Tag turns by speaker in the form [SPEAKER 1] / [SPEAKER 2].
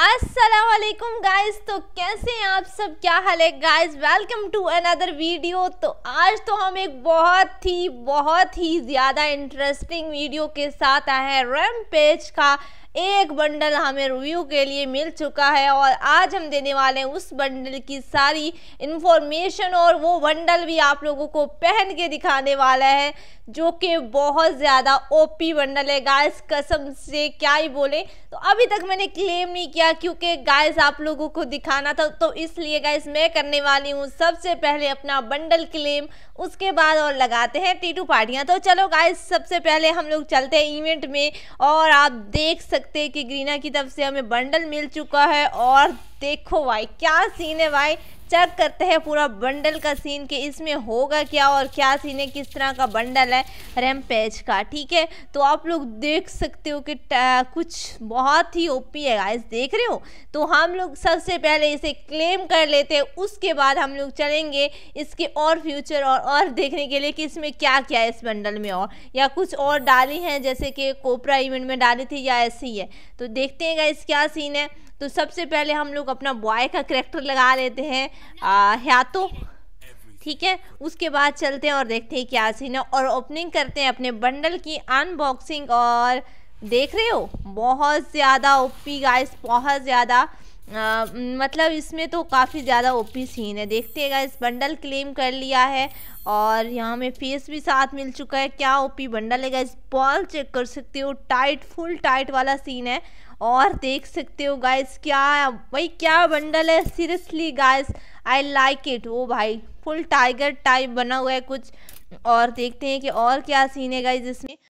[SPEAKER 1] Aslam guys तो कैसे हैं आप सब क्या हाल है guys welcome to another video तो आज तो हम एक बहुत ही बहुत ही ज़्यादा इंटरेस्टिंग वीडियो के साथ आए हैं रैम पेज का एक बंडल हमें रिव्यू के लिए मिल चुका है और आज हम देने वाले हैं उस बंडल की सारी इन्फॉर्मेशन और वो बंडल भी आप लोगों को पहन के दिखाने वाला है जो कि बहुत ज़्यादा ओपी बंडल है गाइस कसम से क्या ही बोले तो अभी तक मैंने क्लेम नहीं किया क्योंकि गाइस आप लोगों को दिखाना था तो इसलिए गाइस मैं करने वाली हूँ सबसे पहले अपना बंडल क्लेम उसके बाद और लगाते हैं टीटू पार्टियाँ तो चलो गाइस सबसे पहले हम लोग चलते हैं इवेंट में और आप देख सकते सकते हैं कि ग्रीना की तरफ से हमें बंडल मिल चुका है और देखो भाई क्या सीन है भाई चेक करते हैं पूरा बंडल का सीन कि इसमें होगा क्या और क्या सीन है किस तरह का बंडल है रैमपेज का ठीक है तो आप लोग देख सकते हो कि कुछ बहुत ही ओपी है गाइस देख रहे हो तो हम लोग सबसे पहले इसे क्लेम कर लेते हैं उसके बाद हम लोग चलेंगे इसके और फ्यूचर और और देखने के लिए कि इसमें क्या क्या है इस बंडल में और या कुछ और डाली हैं जैसे कि कोपरा इवेंट में डाली थी या ऐसी है तो देखते हैं गाइस क्या सीन है तो सबसे पहले हम लोग अपना बॉय का करेक्टर लगा लेते हैं या तो ठीक है उसके बाद चलते हैं और देखते हैं क्या सीन है और ओपनिंग करते हैं अपने बंडल की अनबॉक्सिंग और देख रहे हो बहुत ज़्यादा ओपी गाइस बहुत ज़्यादा आ, मतलब इसमें तो काफ़ी ज़्यादा ओपी सीन है देखते हैं इस बंडल क्लेम कर लिया है और यहाँ में फेस भी साथ मिल चुका है क्या ओपी बंडल है इस बॉल चेक कर सकते हो टाइट फुल टाइट वाला सीन है और देख सकते हो गाइस क्या भाई क्या बंडल है seriously guys I like it वो भाई फुल टाइगर टाइप बना हुआ है कुछ और देखते हैं कि और क्या सीन है गाइस इसमें